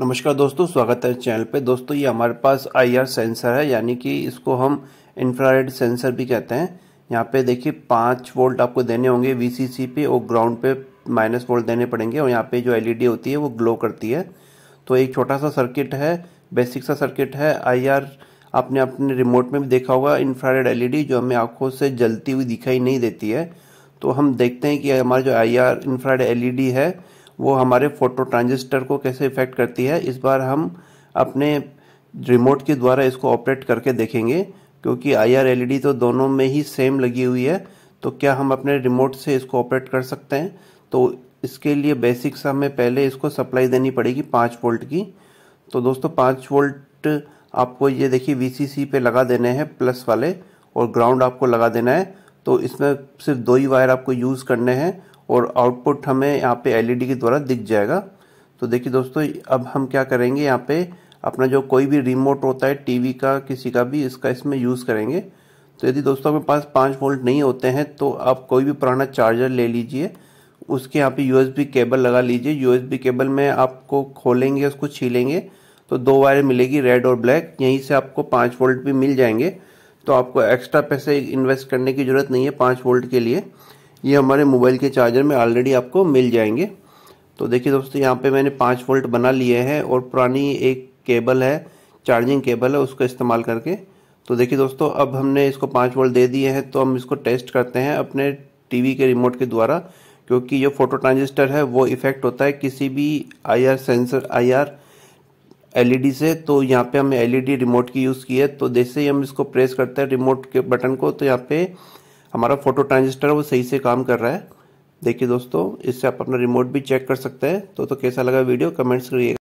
नमस्कार दोस्तों स्वागत है चैनल पे दोस्तों ये हमारे पास आईआर सेंसर है यानी कि इसको हम इंफ्रारेड सेंसर भी कहते हैं यहाँ पे देखिए पाँच वोल्ट आपको देने होंगे वीसीसी पे और ग्राउंड पे माइनस वोल्ट देने पड़ेंगे और यहाँ पे जो एलईडी e होती है वो ग्लो करती है तो एक छोटा सा सर्किट है बेसिक सा सर्किट है आई आपने अपने रिमोट में भी देखा होगा इंफ्रारेड एल e जो हमें आँखों से जलती हुई दिखाई नहीं देती है तो हम देखते हैं कि हमारा जो आई आर इंफ्रारेड है वो हमारे फोटो ट्रांजिस्टर को कैसे इफेक्ट करती है इस बार हम अपने रिमोट के द्वारा इसको ऑपरेट करके देखेंगे क्योंकि आई आर एल तो दोनों में ही सेम लगी हुई है तो क्या हम अपने रिमोट से इसको ऑपरेट कर सकते हैं तो इसके लिए बेसिक्स हमें पहले इसको सप्लाई देनी पड़ेगी पाँच वोल्ट की तो दोस्तों पाँच वोल्ट आपको ये देखिए वी पे लगा देने हैं प्लस वाले और ग्राउंड आपको लगा देना है तो इसमें सिर्फ दो ही वायर आपको यूज़ करने हैं और आउटपुट हमें यहाँ पे एलईडी e के द्वारा दिख जाएगा तो देखिए दोस्तों अब हम क्या करेंगे यहाँ पे अपना जो कोई भी रिमोट होता है टीवी का किसी का भी इसका इसमें यूज़ करेंगे तो यदि दोस्तों आपके पास पाँच वोल्ट नहीं होते हैं तो आप कोई भी पुराना चार्जर ले लीजिए उसके यहाँ पे यूएसबी केबल लगा लीजिए यूएसबी केबल में आपको खोलेंगे उसको छीलेंगे तो दो वायर मिलेगी रेड और ब्लैक यहीं से आपको पाँच वोल्ट भी मिल जाएंगे तो आपको एक्स्ट्रा पैसे इन्वेस्ट करने की ज़रूरत नहीं है पाँच वोल्ट के लिए ये हमारे मोबाइल के चार्जर में ऑलरेडी आपको मिल जाएंगे तो देखिए दोस्तों यहाँ पे मैंने पाँच वोल्ट बना लिए हैं और पुरानी एक केबल है चार्जिंग केबल है उसका इस्तेमाल करके तो देखिए दोस्तों अब हमने इसको पाँच वोल्ट दे दिए हैं तो हम इसको टेस्ट करते हैं अपने टीवी के रिमोट के द्वारा क्योंकि जो फोटो ट्रांजिस्टर है वो इफेक्ट होता है किसी भी आई सेंसर आई एलईडी से तो यहाँ पे हमें एलईडी रिमोट की यूज़ की है तो जैसे ही हम इसको प्रेस करते हैं रिमोट के बटन को तो यहाँ पे हमारा फोटो ट्रांजिस्टर है वो सही से काम कर रहा है देखिए दोस्तों इससे आप अपना रिमोट भी चेक कर सकते हैं तो तो कैसा लगा वीडियो कमेंट्स करिएगा